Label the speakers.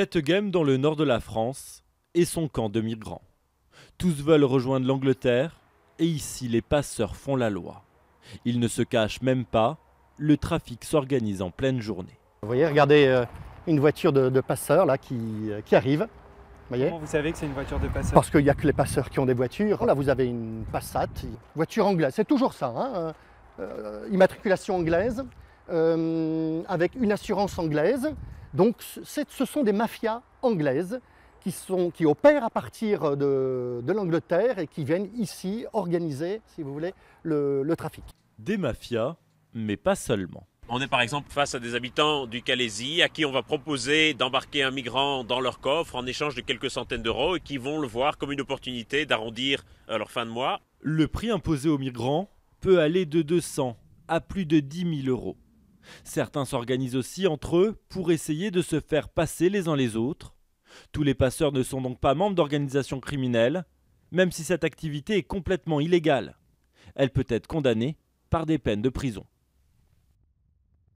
Speaker 1: Cette game dans le nord de la France et son camp de migrants. Tous veulent rejoindre l'Angleterre et ici les passeurs font la loi. Ils ne se cachent même pas, le trafic s'organise en pleine journée. Vous voyez, regardez euh, une
Speaker 2: voiture de, de, passeurs là qui, euh, arrive. Vous, Comment vous savez que c'est une voiture de passeur. Parce qu'il n'y a que les passeurs qui ont des voitures. Là, vous avez une Passat, voiture anglaise, c'est toujours ça. Hein, euh, immatriculation anglaise, avec une assurance anglaise. Donc ce sont des mafias anglaises qui, opèrent à partir de, l'Angleterre et qui viennent ici organiser, si vous voulez, le, le trafic. Des mafias, mais pas seulement.
Speaker 3: On est par exemple face à des habitants du Calaisie à qui on va proposer d'embarquer un migrant dans leur coffre en échange de quelques centaines d'euros et qui vont le voir comme une opportunité d'arrondir euh, leur fin de mois.
Speaker 1: Le prix imposé aux migrants peut aller de 200 à plus de 10 000 euros. Certains s'organisent aussi entre eux pour essayer de se faire passer les uns les autres. Tous les passeurs ne sont donc pas membres d'organisations criminelles, même si cette activité est complètement illégale. Elle peut être condamnée par des peines de prison.